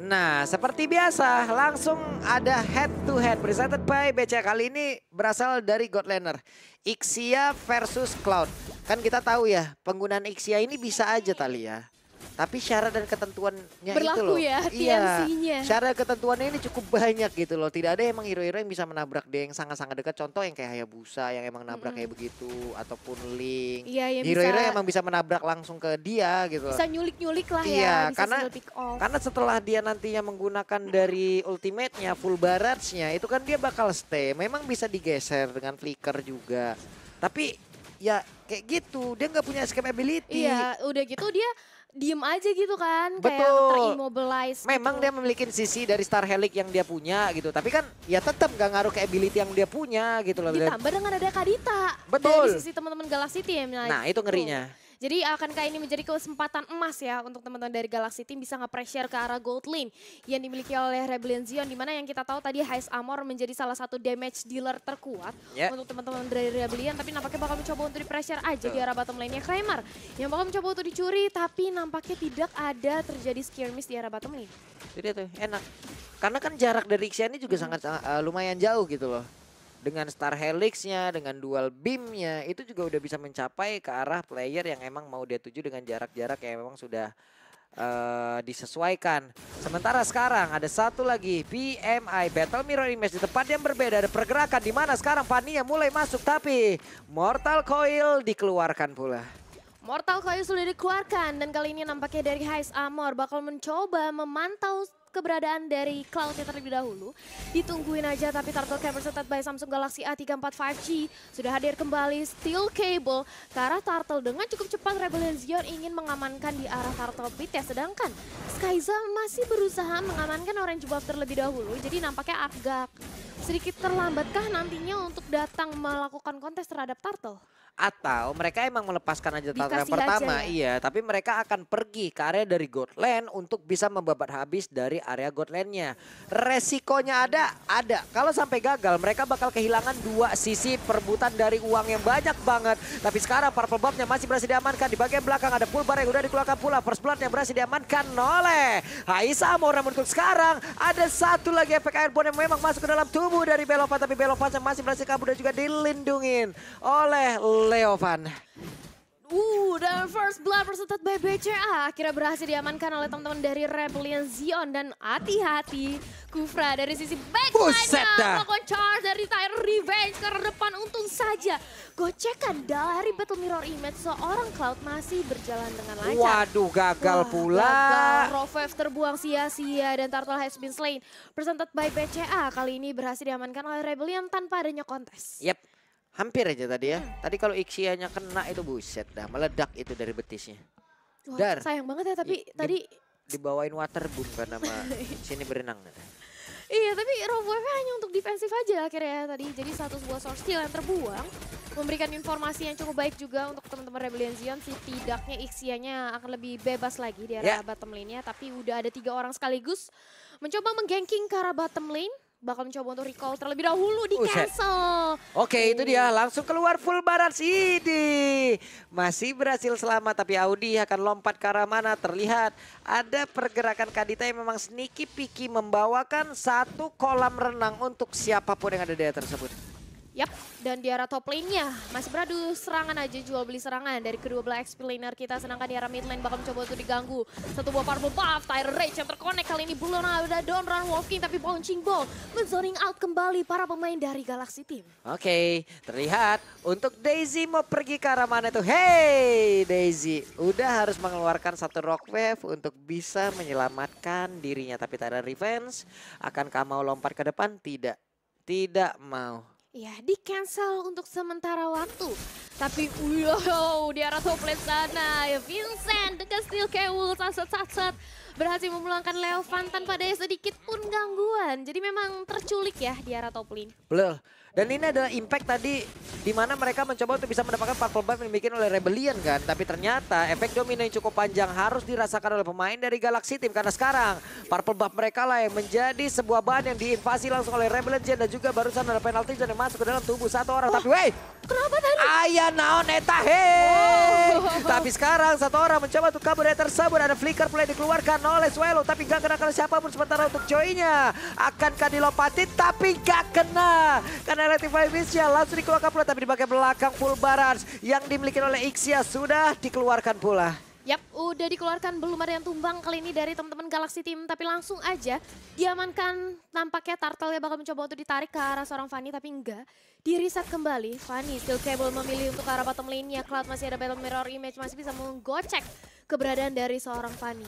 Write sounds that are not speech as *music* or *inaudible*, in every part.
Nah, seperti biasa, langsung ada head to head presented by BC. Kali ini berasal dari Godlaner. Ixia versus Cloud. Kan kita tahu ya, penggunaan Ixia ini bisa aja tali ya. Tapi syarat dan ketentuannya Berlaku itu loh. ya TMC-nya. Iya, syarat ketentuannya ini cukup banyak gitu loh. Tidak ada emang hero-hero yang bisa menabrak dia yang sangat-sangat dekat. Contoh yang kayak Hayabusa yang emang nabrak mm -hmm. kayak begitu. Ataupun Link. Iya, yang hero-hero bisa, emang bisa menabrak langsung ke dia gitu. Bisa nyulik-nyulik lah iya, ya. Iya, karena, karena setelah dia nantinya menggunakan dari ultimate-nya, full barrage-nya. Itu kan dia bakal stay. Memang bisa digeser dengan flicker juga. Tapi ya kayak gitu dia nggak punya escape ability iya udah gitu dia diem aja gitu kan Betul. kayak terimmobilize gitu. memang gitu. dia memiliki sisi dari Star Helix yang dia punya gitu tapi kan ya tetap gak ngaruh ke ability yang dia punya gitu loh ditambah dengan ada Kadita Betul. dari sisi teman-teman Galaxy Team nah, nah itu ngerinya jadi akankah ini menjadi kesempatan emas ya untuk teman-teman dari Galaxy Team bisa nge-pressure ke arah gold lane yang dimiliki oleh Rebellion Zion di mana yang kita tahu tadi Heist Amor menjadi salah satu damage dealer terkuat yeah. untuk teman-teman dari Rebellion tapi nampaknya bakal mencoba untuk di-pressure aja di arah bottom lane-nya Kramer yang bakal mencoba untuk dicuri tapi nampaknya tidak ada terjadi skirmish di arah bottom lane. Jadi tuh enak. Karena kan jarak dari Xian ini juga hmm. sangat uh, eh, lumayan jauh gitu loh dengan star helixnya, dengan dual beamnya itu juga udah bisa mencapai ke arah player yang emang mau dia tuju dengan jarak-jarak yang emang sudah uh, disesuaikan. Sementara sekarang ada satu lagi PMI Battle Mirror Image di tempat yang berbeda ada pergerakan di mana sekarang Fania mulai masuk tapi Mortal Coil dikeluarkan pula. Mortal Coil sudah dikeluarkan dan kali ini nampaknya dari Heist Amor bakal mencoba memantau keberadaan dari cloudnya terlebih dahulu. Ditungguin aja tapi Turtle Cam tetap by Samsung Galaxy A34 5G sudah hadir kembali Steel Cable ke arah Turtle dengan cukup cepat Rebellion Zion ingin mengamankan di arah Turtle Pit ya sedangkan Skyza masih berusaha mengamankan Orange Buff terlebih dahulu jadi nampaknya agak sedikit terlambatkah nantinya untuk datang melakukan kontes terhadap Turtle? atau mereka emang melepaskan aja yang pertama aja ya? iya tapi mereka akan pergi ke area dari Godland untuk bisa membabat habis dari area God lane-nya. Resikonya ada? Ada. Kalau sampai gagal, mereka bakal kehilangan dua sisi perbutan dari uang yang banyak banget. Tapi sekarang Purple Buff-nya masih berhasil diamankan. Di bagian belakang ada Pulbar yang udah dikeluarkan pula. First Blood yang berhasil diamankan oleh Haisamor. Namun untuk sekarang ada satu lagi efek airborne yang memang masuk ke dalam tubuh dari Belovan. Tapi Belovan yang masih berhasil kabur dan juga dilindungin oleh Leovan. Uh, dan first blood presented by BCA ah, akhirnya berhasil diamankan oleh teman-teman dari Rebellion Zion dan hati-hati Kufra dari sisi backline melakukan charge dari Tire Revenge ke depan untung saja. Gocekan dari Battle Mirror Image seorang Cloud masih berjalan dengan lancar. Waduh gagal Wah, pula. Gagal, Rovev terbuang sia-sia dan Turtle has been slain. Presented by BCA ah, kali ini berhasil diamankan oleh Rebellion tanpa adanya kontes. Yep. Hampir aja tadi ya. Hmm. Tadi kalau Ixianya kena itu buset dah meledak itu dari betisnya. Wah, Dar. sayang banget ya tapi di, tadi dibawain waterboom kan sama *laughs* sini berenang. Iya tapi Rob hanya untuk defensif aja akhirnya tadi. Jadi satu sebuah source kill yang terbuang memberikan informasi yang cukup baik juga untuk teman-teman Rebellion Zion. tidaknya Ixianya akan lebih bebas lagi di area yeah. Ya. bottom lane-nya. Tapi udah ada tiga orang sekaligus mencoba mengganking ke arah bottom lane bakal mencoba untuk recall terlebih dahulu di Uset. cancel. Oke okay, itu dia langsung keluar full barat ini. Masih berhasil selamat tapi Audi akan lompat ke arah mana terlihat ada pergerakan Kadita yang memang sneaky picky membawakan satu kolam renang untuk siapapun yang ada di air tersebut. Yap, dan di arah top lane-nya masih beradu serangan aja jual beli serangan dari kedua belah XP laner kita. Sedangkan di arah mid lane bakal mencoba untuk diganggu. Satu buah parbo buff, Tyre Rage yang terkonek kali ini belum ada down run walking tapi bouncing ball menzoning out kembali para pemain dari Galaxy Team. Oke, okay, terlihat untuk Daisy mau pergi ke arah mana tuh? Hey Daisy, udah harus mengeluarkan satu rock wave untuk bisa menyelamatkan dirinya. Tapi tak ada revenge, akankah mau lompat ke depan? Tidak, tidak mau ya di cancel untuk sementara waktu. Tapi wow, di arah top lane sana, ya Vincent dengan Steel Kewul saset-saset berhasil memulangkan Leo tanpa pada sedikit pun gangguan. Jadi memang terculik ya di arah top lane. Betul. Dan ini adalah impact tadi di mana mereka mencoba untuk bisa mendapatkan purple buff yang dibikin oleh Rebellion kan. Tapi ternyata efek domino yang cukup panjang harus dirasakan oleh pemain dari Galaxy Team. Karena sekarang purple buff mereka lah yang menjadi sebuah bahan yang diinvasi langsung oleh Rebellion. Dan juga barusan ada penalti yang masuk ke dalam tubuh satu orang. Oh, Tapi wey! Kenapa tadi? Ayah naon eta oh. Tapi sekarang satu orang mencoba untuk kabur dari tersebut. Ada flicker play dikeluarkan oleh Swallow. Tapi gak kena kena siapapun sementara untuk Joy-nya. Akankah dilompati? Tapi gak kena. Karena Electrify Misha langsung dikeluarkan pula tapi di bagian belakang full barrage yang dimiliki oleh Ixia sudah dikeluarkan pula. Yap, udah dikeluarkan belum ada yang tumbang kali ini dari teman-teman Galaxy Team. Tapi langsung aja diamankan nampaknya Turtle ya bakal mencoba untuk ditarik ke arah seorang Fanny tapi enggak. Di reset kembali, Fanny still Cable memilih untuk arah bottom lane-nya. Cloud masih ada battle mirror image, masih bisa menggocek keberadaan dari seorang Fanny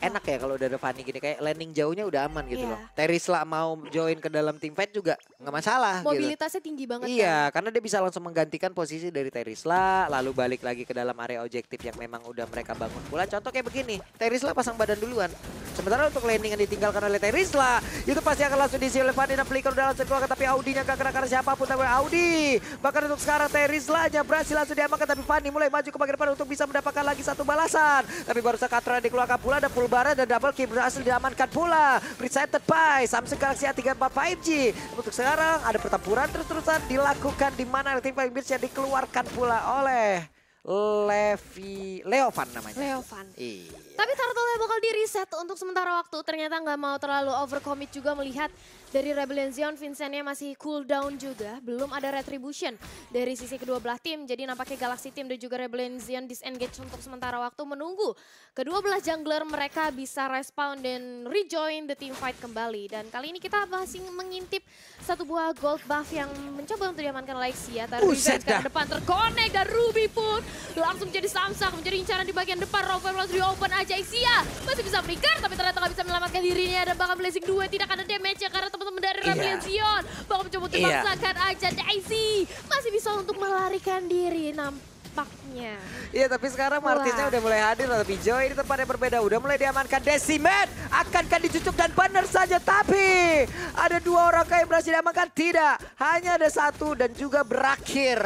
enak ya kalau udah ada Fanny gini kayak landing jauhnya udah aman gitu yeah. loh. Terisla mau join ke dalam tim Fed juga nggak masalah gitu. Mobilitasnya gitu. tinggi banget Iya, kan? karena dia bisa langsung menggantikan posisi dari Terisla lalu balik lagi ke dalam area objektif yang memang udah mereka bangun pula. Contoh kayak begini, Terisla pasang badan duluan. Sementara untuk landing yang ditinggalkan oleh Terisla itu pasti akan langsung diisi oleh Fanny dan Flicker udah langsung keluar tapi Audi Audinya gak kena karena siapapun tapi Audi. Bahkan untuk sekarang Terisla aja berhasil langsung diamankan tapi Fanny mulai maju ke bagian depan untuk bisa mendapatkan lagi satu balasan. Tapi baru saja Katra dikeluarkan pula ada full Barat dan double kill berhasil diamankan pula. Presented by Samsung Galaxy A34 5G. Untuk sekarang ada pertempuran terus-terusan dilakukan di mana tim yang dikeluarkan pula oleh Levi Leovan namanya. Leovan. Iya. Tapi Turtle bakal di reset untuk sementara waktu. Ternyata nggak mau terlalu overcommit juga melihat dari Rebellion Zion Vincentnya masih cool down juga. Belum ada retribution dari sisi kedua belah tim. Jadi nampaknya Galaxy Team dan juga Rebellion Zion disengage untuk sementara waktu menunggu. Kedua belah jungler mereka bisa respawn dan rejoin the team fight kembali. Dan kali ini kita masih mengintip satu buah gold buff yang mencoba untuk diamankan Lexia. Ya. Tapi ke depan terkonek dan Ruby pun langsung menjadi samsak, menjadi incaran di bagian depan. Rover langsung di open aja Isia ya. Masih bisa melingkar tapi ternyata nggak bisa menyelamatkan dirinya dan bakal blessing dua tidak ada damage ya karena teman-teman dari yeah. Zion bakal mencoba untuk yeah. Iya. aja Daisy. Masih bisa untuk melarikan diri nampaknya. Iya tapi sekarang Martisnya udah mulai hadir tapi Joy di tempat yang berbeda udah mulai diamankan Desimet akankah dicucuk dan benar saja tapi ada dua orang kayak berhasil diamankan tidak hanya ada satu dan juga berakhir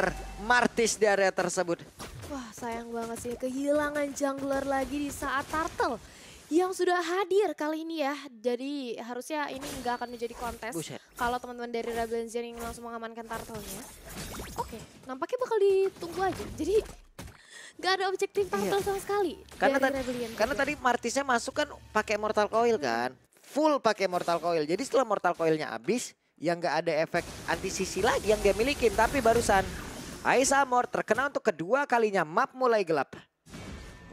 Martis di area tersebut. Wah sayang banget sih kehilangan jungler lagi di saat turtle yang sudah hadir kali ini ya. Jadi harusnya ini nggak akan menjadi kontes kalau teman-teman dari Rebellion yang langsung mengamankan turtle-nya. Oke, nampaknya bakal ditunggu aja. Jadi nggak ada objektif iya. turtle iya. sama sekali. Karena tadi karena tadi Martisnya masuk kan pakai mortal coil kan. Full pakai mortal coil. Jadi setelah mortal Coil-nya habis, yang nggak ada efek anti sisi lagi yang dia milikin tapi barusan Aisyah Amor terkena untuk kedua kalinya map mulai gelap.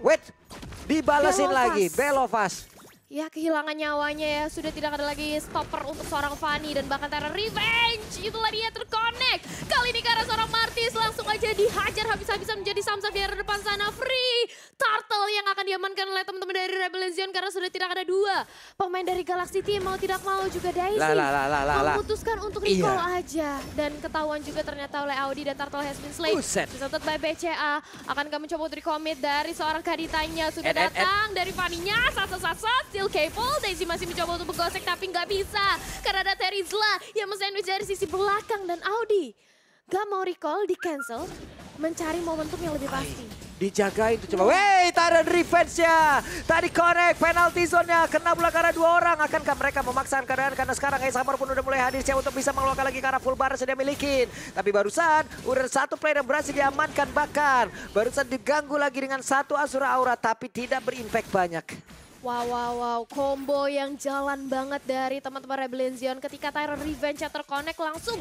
Wait, dibalesin Belofas. lagi Belovas. Ya kehilangan nyawanya ya, sudah tidak ada lagi stopper untuk seorang Fanny dan bahkan Terra Revenge. Itulah dia terkonek. Kali ini karena seorang Martis langsung aja dihajar habis-habisan menjadi di depan sana free. Hal yang akan diamankan oleh teman-teman dari Rebellion Zion karena sudah tidak ada dua. Pemain dari Galaxy Team mau tidak mau juga Daisy lah, lah, memutuskan untuk iya. recall iya. aja. Dan ketahuan juga ternyata oleh Audi dan Turtle has been slain. Disetut by BCA. Akan kami coba untuk recommit dari seorang kaditanya. Sudah datang and, and. dari Vaninya Sasa-sasa still capable. Daisy masih mencoba untuk menggosek tapi nggak bisa. Karena ada Terizla yang men dari sisi belakang dan Audi. Gak mau recall, di cancel, mencari momentum yang lebih pasti dijagain tuh coba. Wey, Tyrant revenge ya. Tadi connect penalty zone-nya. Kena bola karena dua orang. Akankah mereka memaksakan keadaan karena sekarang Ace Hammer pun udah mulai hadir siap untuk bisa mengeluarkan lagi karena full bar sudah milikin. Tapi barusan udah satu player yang berhasil diamankan bahkan. Barusan diganggu lagi dengan satu Asura Aura tapi tidak berimpact banyak. Wow, wow, wow. Combo yang jalan banget dari teman-teman Rebellion Zion ketika Tyrant Revenge terkonek langsung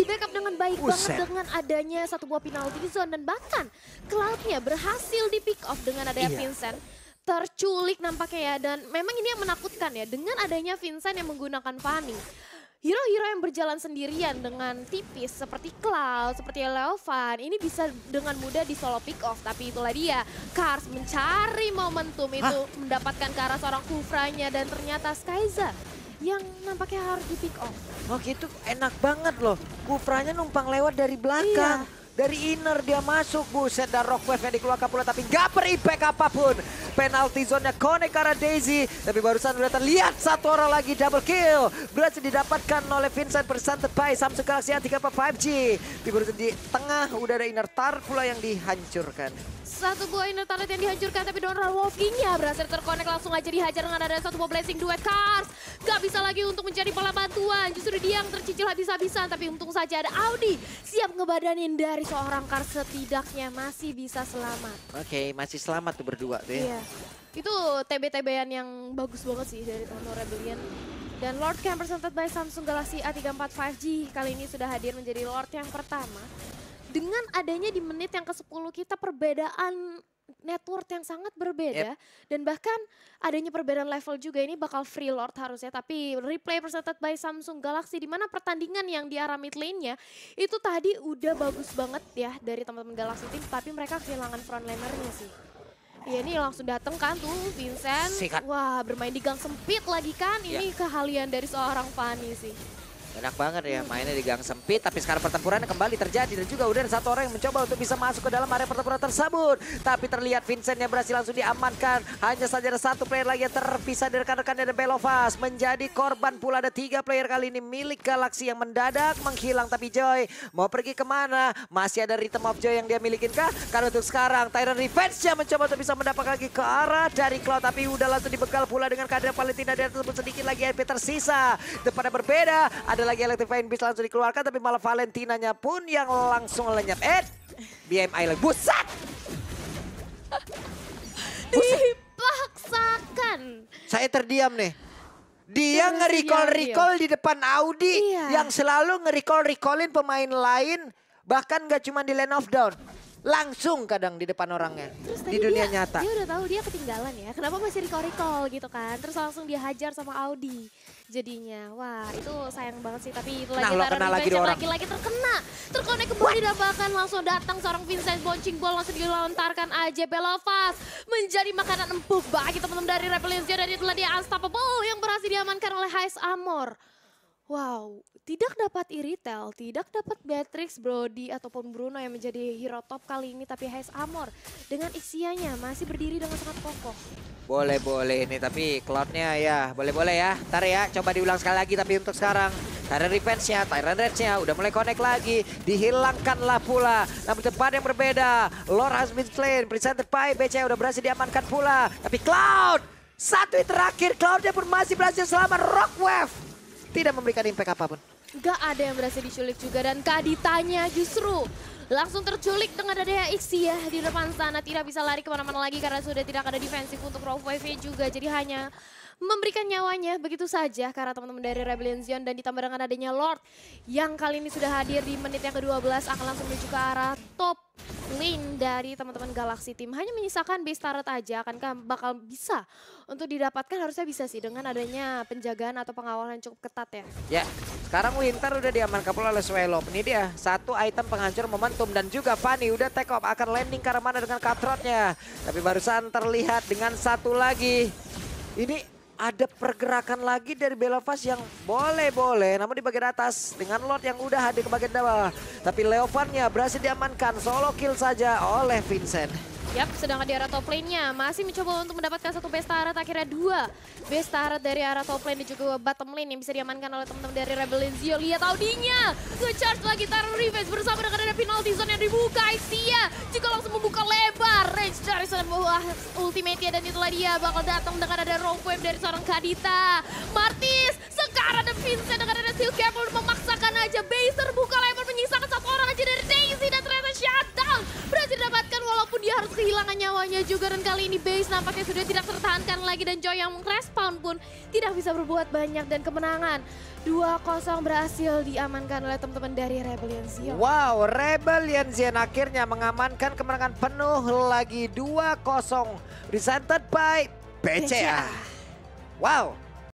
di backup dengan baik Buset. banget dengan adanya satu buah penalti zone dan bahkan Cloudnya berhasil di pick off dengan adanya iya. Vincent terculik nampaknya ya dan memang ini yang menakutkan ya dengan adanya Vincent yang menggunakan Fanny hero-hero yang berjalan sendirian dengan tipis seperti Cloud, seperti Leovan, ini bisa dengan mudah di solo pick off. Tapi itulah dia, Kars mencari momentum itu Hah? mendapatkan ke arah seorang Kufranya dan ternyata Skyza yang nampaknya harus di pick off. Oke oh, itu enak banget loh. Kufranya numpang lewat dari belakang. Iya. Dari inner dia masuk. Buset dan Rockwave yang dikeluarkan pula tapi nggak berimpact apapun penalti zone connect Daisy. Tapi barusan udah terlihat satu orang lagi double kill. Berhasil didapatkan oleh Vincent persen by Samsung Galaxy a 3 5G. Tapi barusan di tengah udah ada inner tar pula yang dihancurkan. Satu buah inner turret yang dihancurkan tapi Donald walking nya berhasil terkonek langsung aja dihajar dengan ada satu buah blessing duet Cars. Gak bisa lagi untuk mencari pola bantuan. Justru dia yang tercicil habis-habisan tapi untung saja ada Audi siap ngebadanin dari seorang car setidaknya masih bisa selamat. Oke okay, masih selamat tuh berdua tuh ya. Yeah. Itu TB-TB-an yang bagus banget sih dari teman-teman Rebellion. Dan Lord Camp presented by Samsung Galaxy A34 5G kali ini sudah hadir menjadi Lord yang pertama. Dengan adanya di menit yang ke-10 kita perbedaan network yang sangat berbeda yep. dan bahkan adanya perbedaan level juga ini bakal free lord harusnya tapi replay presented by Samsung Galaxy di mana pertandingan yang di arah mid lane-nya itu tadi udah bagus banget ya dari teman-teman Galaxy Team tapi mereka kehilangan frontlinernya sih. Iya ini langsung dateng kan tuh Vincent. Sikat. Wah bermain di gang sempit lagi kan. Iya. Ini ya. keahlian dari seorang Fanny sih. Enak banget ya mainnya di gang sempit tapi sekarang pertempuran kembali terjadi dan juga udah ada satu orang yang mencoba untuk bisa masuk ke dalam area pertempuran tersebut. Tapi terlihat Vincent yang berhasil langsung diamankan. Hanya saja ada satu player lagi yang terpisah dari rekan-rekannya dari Belovas menjadi korban pula ada tiga player kali ini milik Galaxy yang mendadak menghilang tapi Joy mau pergi kemana? Masih ada Rhythm of Joy yang dia milikin kah? Karena untuk sekarang Tyrant Revenge yang mencoba untuk bisa mendapatkan lagi ke arah dari Cloud tapi udah langsung dibekal pula dengan kader Palestina dan tersebut sedikit lagi HP tersisa. Depannya berbeda adalah lagi Electrifying Beast langsung dikeluarkan. Tapi malah Valentinanya pun yang langsung lenyap. Eh, BMI lagi. *laughs* Buset! Dipaksakan. Saya terdiam nih. Dia nge-recall-recall iya. di depan Audi. Iya. Yang selalu nge-recall-recallin pemain lain. Bahkan gak cuma di lane of down langsung kadang di depan orangnya Terus di dunia dia, nyata. Dia udah tahu dia ketinggalan ya. Kenapa masih recall-recall gitu kan? Terus langsung dia hajar sama Audi. Jadinya, wah itu sayang banget sih. Tapi itu lagi nah, lagi Lagi-lagi terkena. Terkonek kembali dan bahkan langsung datang seorang Vincent boncing Ball langsung dilontarkan aja. Belovas menjadi makanan empuk bagi teman-teman dari Rebellion. Dan itulah dia Unstoppable yang berhasil diamankan oleh Hayes Amor. Wow, tidak dapat Iritel, tidak dapat Beatrix, Brody, ataupun Bruno yang menjadi hero top kali ini. Tapi Hayes Amor dengan isiannya masih berdiri dengan sangat kokoh. Boleh-boleh ini, tapi cloudnya ya, boleh-boleh ya. Ntar ya, coba diulang sekali lagi, tapi untuk sekarang. Tyrant Revenge-nya, Tyrant Rage-nya udah mulai connect lagi. Dihilangkanlah pula. Namun tempat yang berbeda. Lord has been slain, presented by BC udah berhasil diamankan pula. Tapi Cloud, satu terakhir, Cloudnya pun masih berhasil selamat. Rockwave tidak memberikan impact apapun. Gak ada yang berhasil diculik juga dan Kaditanya justru langsung terculik dengan adanya ya di depan sana. Tidak bisa lari kemana-mana lagi karena sudah tidak ada defensif untuk Rogue wave juga. Jadi hanya memberikan nyawanya begitu saja karena teman-teman dari Rebellion Zion dan ditambah dengan adanya Lord yang kali ini sudah hadir di menit yang ke-12 akan langsung menuju ke arah top lane dari teman-teman Galaxy Team. Hanya menyisakan base turret aja, akankah bakal bisa untuk didapatkan harusnya bisa sih dengan adanya penjagaan atau pengawalan cukup ketat ya. Ya, sekarang Winter udah diamankan pula oleh Swellop. Ini dia, satu item penghancur momentum dan juga Fanny udah take off akan landing ke mana dengan cutthroatnya. Tapi barusan terlihat dengan satu lagi. Ini ada pergerakan lagi dari Belovas yang boleh-boleh namun di bagian atas dengan Lord yang udah hadir ke bagian bawah. Tapi Leovannya berhasil diamankan solo kill saja oleh Vincent. Yap, sedangkan di arah top lane-nya masih mencoba untuk mendapatkan satu base turret, akhirnya dua base turret dari arah top lane dan juga bottom lane yang bisa diamankan oleh teman-teman dari Rebellion Zio. Lihat Audinya, nge-charge lagi taruh Revenge bersama dengan ada penalty zone yang dibuka. Isia juga langsung membuka lebar range dari sebuah ultimate-nya dan itulah dia bakal datang dengan ada rogue wave dari seorang Kadita. Martis, sekarang ada Vincent dengan ada Steel Careful memaksakan Valorant kali ini base nampaknya sudah tidak tertahankan lagi dan Joy yang respawn pun tidak bisa berbuat banyak dan kemenangan 2-0 berhasil diamankan oleh teman-teman dari Rebellion Zion. Wow, Rebellion Zion akhirnya mengamankan kemenangan penuh lagi 2-0 presented by BCA. BCA. Wow,